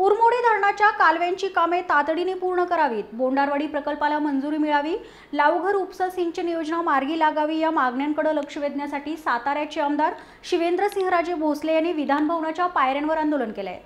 उरमोडी धरणाच्या कालव्यांची कामे तातडीने पूर्ण करावीत बोंडारवाडी प्रकल्पाला मंजुरी मिळावी लावघर उपसा सिंचन योजना मार्गी लागावी या मागण्यांकडे लक्ष वेधण्यासाठी साताऱ्याचे आमदार शिवेंद्रसिंहराजे भोसले यांनी विधानभवनाच्या पायऱ्यांवर आंदोलन केलंय